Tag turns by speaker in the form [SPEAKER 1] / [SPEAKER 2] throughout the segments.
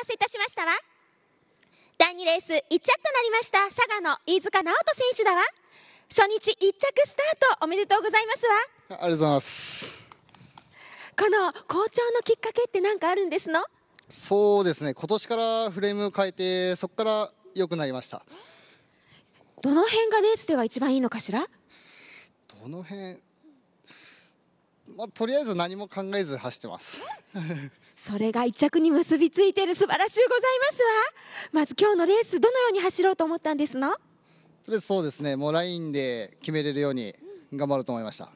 [SPEAKER 1] たせいたしましたわ第2レース1着となりました佐賀の飯塚直人選手だわ初日1着スタートおめでとうございます
[SPEAKER 2] わありがとうございます
[SPEAKER 1] この好調のきっかけって何かあるんですの
[SPEAKER 2] そうですね今年からフレームを変えてそこから良くなりました
[SPEAKER 1] どの辺がレースでは一番いいのかしら
[SPEAKER 2] どの辺まあ、とりあえず何も考えず走ってます
[SPEAKER 1] それが一着に結びついてる素晴らしいございますわまず今日のレースどのように走ろうと思ったんですのと
[SPEAKER 2] りあえずそうですねもうラインで決めれるように頑張ろうと思いました、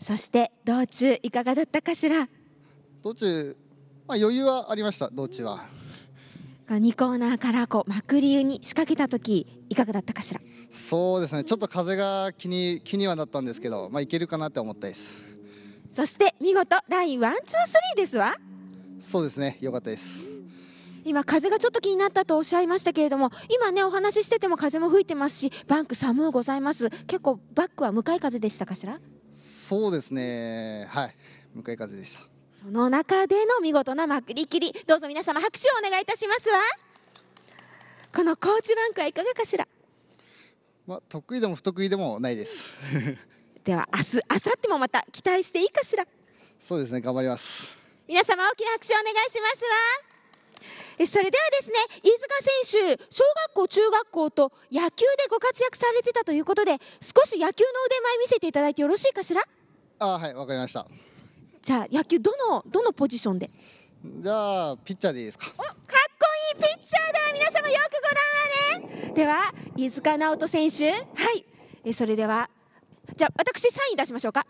[SPEAKER 2] そして道中いかがだったかしら道中、まあ、余裕はありました道中は、
[SPEAKER 1] うん、2コーナーからこうまくりに仕掛けた時いか
[SPEAKER 2] がだったかしらそうですねちょっと風が気に気にはなったんですけど、まあ、いけるかなって思ったです
[SPEAKER 1] そして見事ラインワンツースリーですわ
[SPEAKER 2] そうですね良かったです
[SPEAKER 1] 今風がちょっと気になったとおっしゃいましたけれども今ねお話ししてても風も吹いてますしバンク寒うございます結構バックは向かい風でしたかしら
[SPEAKER 2] そうですねはい向かい風でした
[SPEAKER 1] その中での見事なまくりきりどうぞ皆様拍手をお願いいたしますわこのコーチバンクはいかがかしら
[SPEAKER 2] まあ、得意でも不得意でもないですでは明日、明後日もまた期待していいかしら。そうですね、頑張ります。
[SPEAKER 1] 皆様大きな拍手お願いしますわ。それではですね、飯塚選手、小学校、中学校と野球でご活躍されてたということで、少し野球の腕前見せていただいてよろしいかしら
[SPEAKER 2] あはい、わかりました。じゃあ、野球、どの、どのポジションでじゃあ、ピッチャーでいいですか。か
[SPEAKER 1] っこいいピッチャーだ皆様よくご覧あれでは、飯塚直人選手、はい、それでは、じゃあ私サイン出しましょうか